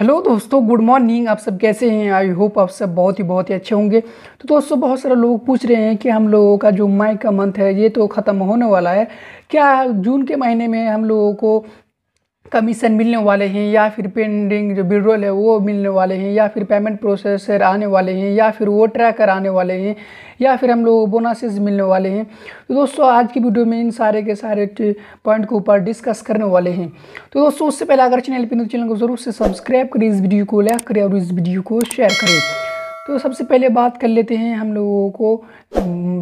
hello दोस्तों good morning आप सब कैसे हैं आई होप आप सब बहुत ही बहुत ही अच्छे होंगे तो दोस्तों बहुत सारे लोग पूछ रहे हैं कि हम लोगों का जो मई का मंथ है ये तो ख़त्म होने वाला है क्या जून के महीने में हम लोगों को कमीशन मिलने वाले हैं या फिर पेंडिंग जो विड्रोल है वो मिलने वाले हैं या फिर पेमेंट प्रोसेसर आने वाले हैं या फिर वो ट्रैकर आने वाले हैं या फिर हम लोग बोनसेस मिलने वाले हैं तो दोस्तों आज की वीडियो में इन सारे के सारे पॉइंट के ऊपर डिस्कस करने वाले हैं तो दोस्तों उससे पहले अगर चैनल पर तो चैनल को जरूर से सब्सक्राइब करें इस वीडियो को लाइक करें और इस वीडियो को शेयर करें तो सबसे पहले बात कर लेते हैं हम लोगों को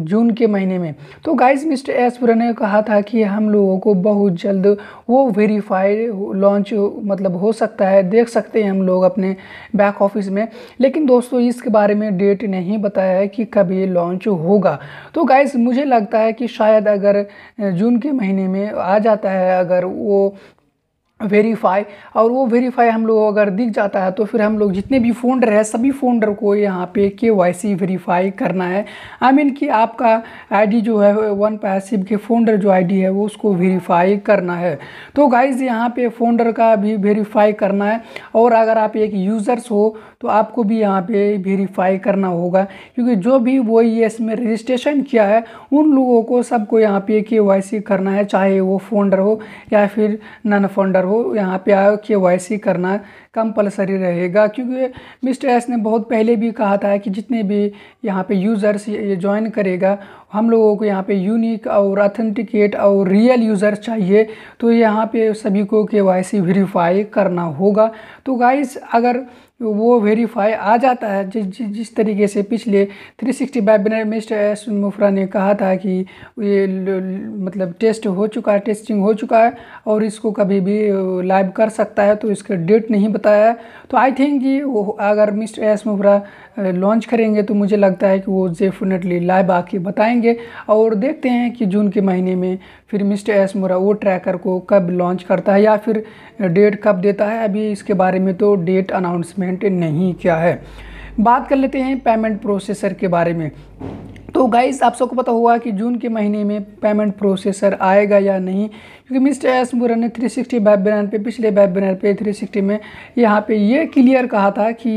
जून के महीने में तो गाइस मिस्टर एसपुरा ने कहा था कि हम लोगों को बहुत जल्द वो वेरीफाई लॉन्च मतलब हो सकता है देख सकते हैं हम लोग अपने बैक ऑफिस में लेकिन दोस्तों इसके बारे में डेट नहीं बताया है कि कब ये लॉन्च होगा तो गाइस मुझे लगता है कि शायद अगर जून के महीने में आ जाता है अगर वो वेरीफाई और वो वेरीफाई हम लोग अगर दिख जाता है तो फिर हम लोग जितने भी फोल्डर है सभी फोल्डर को यहाँ पे के वाई सी वेरीफाई करना है आई I मीन mean कि आपका आईडी जो है वन पैसिव के फोल्डर जो आईडी है वो उसको वेरीफाई करना है तो गाइज यहाँ पे फोल्डर का भी वेरीफाई करना है और अगर आप एक यूज़र्स हो तो आपको भी यहाँ पे वेरीफाई करना होगा क्योंकि जो भी वो ये इसमें रजिस्ट्रेशन किया है उन लोगों को सबको यहाँ पे के वाई सी करना है चाहे वो फोल्डर हो या फिर नन फोल्डर हो यहाँ पे आओ के वाई करना कंपलसरी रहेगा क्योंकि मिस्टर एस ने बहुत पहले भी कहा था कि जितने भी यहाँ पे यूज़र्स ये ज्वाइन करेगा हम लोगों को यहाँ पे यूनिक और ऑथेंटिकेट और रियल यूज़र्स चाहिए तो यहाँ पे सभी को के वेरीफाई करना होगा तो गाइस अगर वो वेरीफाई आ जाता है जि, जि, जिस तरीके से पिछले 360 सिक्सटी वेबिनार मिस्टर एस मुफरा ने कहा था कि ये मतलब टेस्ट हो चुका है टेस्टिंग हो चुका है और इसको कभी भी लाइव कर सकता है तो इसका डेट नहीं बताया है तो आई थिंक ये वो अगर मिस्टर एस मुबरा लॉन्च करेंगे तो मुझे लगता है कि वो डेफिनेटली लाइव आके बताएंगे और देखते हैं कि जून के महीने में फिर मिस्टर एस मुबरा वो ट्रैकर को कब लॉन्च करता है या फिर डेट कब देता है अभी इसके बारे में तो डेट अनाउंसमेंट नहीं किया है बात कर लेते हैं पेमेंट प्रोसेसर के बारे में तो गाइस आप सबको पता होगा कि जून के महीने में पेमेंट प्रोसेसर आएगा या नहीं क्योंकि मिस्टर एस मुरन ने 360 सिक्सटी वेब बैनर पर पिछले वेब बैनर पे 360 में यहाँ पे ये क्लियर कहा था कि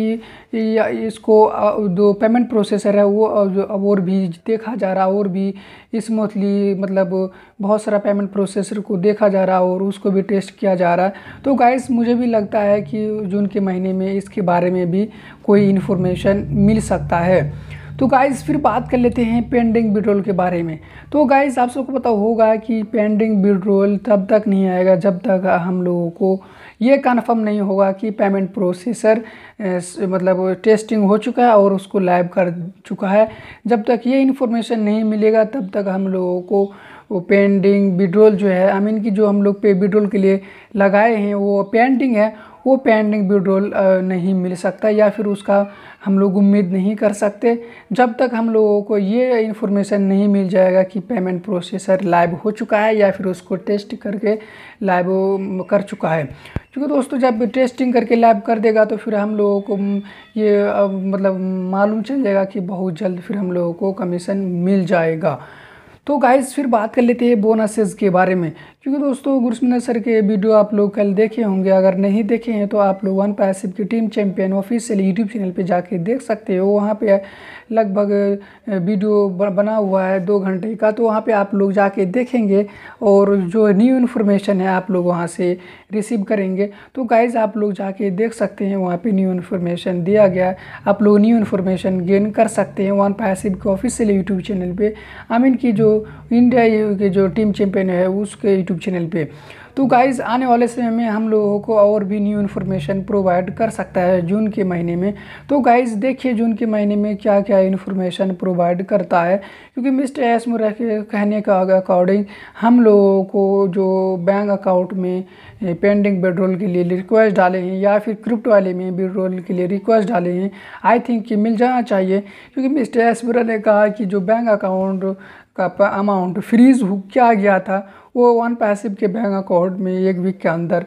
इसको जो पेमेंट प्रोसेसर है वो और भी देखा जा रहा और भी स्मूथली मतलब बहुत सारा पेमेंट प्रोसेसर को देखा जा रहा और उसको भी टेस्ट किया जा रहा है तो गाइस मुझे भी लगता है कि जून के महीने में इसके बारे में भी कोई इन्फॉर्मेशन मिल सकता है तो गाइज़ फिर बात कर लेते हैं पेंडिंग विड्रोल के बारे में तो गाइज़ आप सबको पता होगा कि पेंडिंग विड्रोल तब तक नहीं आएगा जब तक हम लोगों को ये कन्फर्म नहीं होगा कि पेमेंट प्रोसेसर मतलब टेस्टिंग हो चुका है और उसको लाइव कर चुका है जब तक ये इन्फॉर्मेशन नहीं मिलेगा तब तक हम लोगों को वो पेंडिंग विड्रोल जो है आई मीन की जो हम लोग पे विड्रोल के लिए लगाए हैं वो पेंडिंग है वो पेंडिंग विड्रोल नहीं मिल सकता या फिर उसका हम लोग उम्मीद नहीं कर सकते जब तक हम लोगों को ये इन्फॉर्मेशन नहीं मिल जाएगा कि पेमेंट प्रोसेसर लाइव हो चुका है या फिर उसको टेस्ट करके लाइव कर चुका है क्योंकि दोस्तों जब टेस्टिंग करके लाइव कर देगा तो फिर हम लोगों को ये मतलब मालूम चल जाएगा कि बहुत जल्द फिर हम लोगों को कमीशन मिल जाएगा तो गाइस फिर बात कर लेते हैं बोनसेस के बारे में क्योंकि दोस्तों गुरसमिन सर के वीडियो आप लोग कल देखे होंगे अगर नहीं देखे हैं तो आप लोग वन पैसिव की team champion official YouTube channel पे जाके देख सकते हो वहाँ पे लगभग वीडियो बना हुआ है दो घंटे का तो वहाँ पे आप लोग जाके देखेंगे और जो न्यू इन्फॉर्मेशन है आप लोग वहाँ से रिसीव करेंगे तो गाइज़ आप लोग जाके देख सकते हैं वहाँ पर न्यू इन्फॉर्मेशन दिया गया है आप लोग न्यू इन्फॉर्मेशन गेन कर सकते हैं वन पैसिव के ऑफिशियल यूट्यूब चैनल पर आमीन की जो इंडिया के जो टीम चैम्पियन है उसके यूट्यूब चैनल पे तो गाइस आने वाले समय में हम लोगों को और भी न्यू इन्फॉर्मेशन प्रोवाइड कर सकता है जून के महीने में तो गाइस देखिए जून के महीने में क्या क्या इन्फॉर्मेशन प्रोवाइड करता है क्योंकि मिस्टर एस मुरा के कहने का अकॉर्डिंग हम लोगों को जो बैंक अकाउंट में पेंडिंग बेड्रोल के लिए रिक्वेस्ट डाले हैं या फिर क्रिप्ट वाले में बेड्रोल के लिए रिक्वेस्ट डाले हैं आई थिंक कि मिल जाना चाहिए क्योंकि मिस्टर एस ने कहा कि जो बैंक अकाउंट का अमाउंट फ्रीज हो क्या गया था वो वन पैसिव के बैंक अकाउंट में एक वीक के अंदर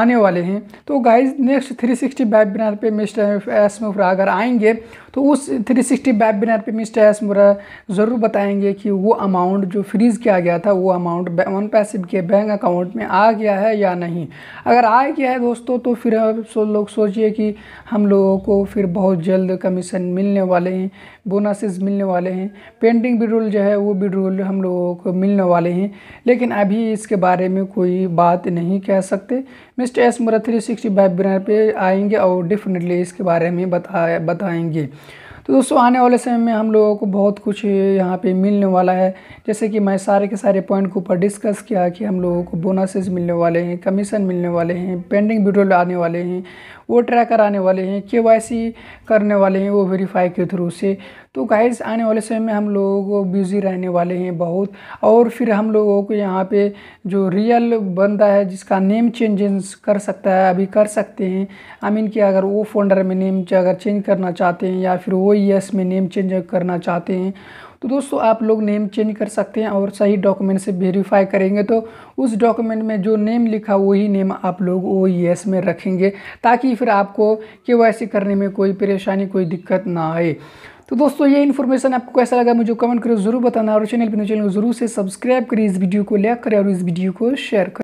आने वाले हैं तो guys next 360 sixty webinar पे मिस्टर एस मुफ्रा अगर आएंगे तो उस 360 सिक्सटी वेबिनार पे मिस्टर एस मुरा ज़रूर बताएंगे कि वो अमाउंट जो फ्रीज़ किया गया था वो अमाउंट वन पैसिव के बैंक अकाउंट में आ गया है या नहीं अगर आ गया है दोस्तों तो फिर सो लोग सोचिए कि हम लोगों को फिर बहुत जल्द कमीशन मिलने वाले हैं बोनसेस मिलने वाले हैं पेंटिंग विड्रोल जो है वो विड्रोल हम लोगों को मिलने वाले हैं लेकिन अभी इसके बारे में कोई बात नहीं कह सकते मिस्टर एस मुरा थ्री सिक्सटी ब्रांड पर आएंगे और डेफिनेटली इसके बारे में बताए बताएंगे तो दोस्तों आने वाले समय में हम लोगों को बहुत कुछ यहाँ पे मिलने वाला है जैसे कि मैं सारे के सारे पॉइंट के ऊपर डिस्कस किया कि हम लोगों को बोनसेस मिलने वाले हैं कमीशन मिलने वाले हैं पेंडिंग बिटोल आने वाले हैं वो ट्रैक कराने वाले हैं के करने वाले हैं वो वेरीफाई के थ्रू से तो गाइज आने वाले समय में हम लोगों को बिज़ी रहने वाले हैं बहुत और फिर हम लोगों को यहाँ पे जो रियल बंदा है जिसका नेम चेंजेस कर सकता है अभी कर सकते हैं आई मीन कि अगर वो फोल्डर में नेम अगर चेंज करना चाहते हैं या फिर वो ई में नेम चेंज करना चाहते हैं तो दोस्तों आप लोग नेम चेंज कर सकते हैं और सही डॉक्यूमेंट से वेरीफाई करेंगे तो उस डॉक्यूमेंट में जो नेम लिखा वही नेम आप लोग ओ एस e में रखेंगे ताकि फिर आपको के करने में कोई परेशानी कोई दिक्कत ना आए तो दोस्तों ये इन्फॉर्मेशन आपको कैसा लगा मुझे कमेंट करो जरूर बताना और चैनल पर चैनल को जरूर से सब्सक्राइब करिए इस वीडियो को लाइक करें और इस वीडियो को शेयर करें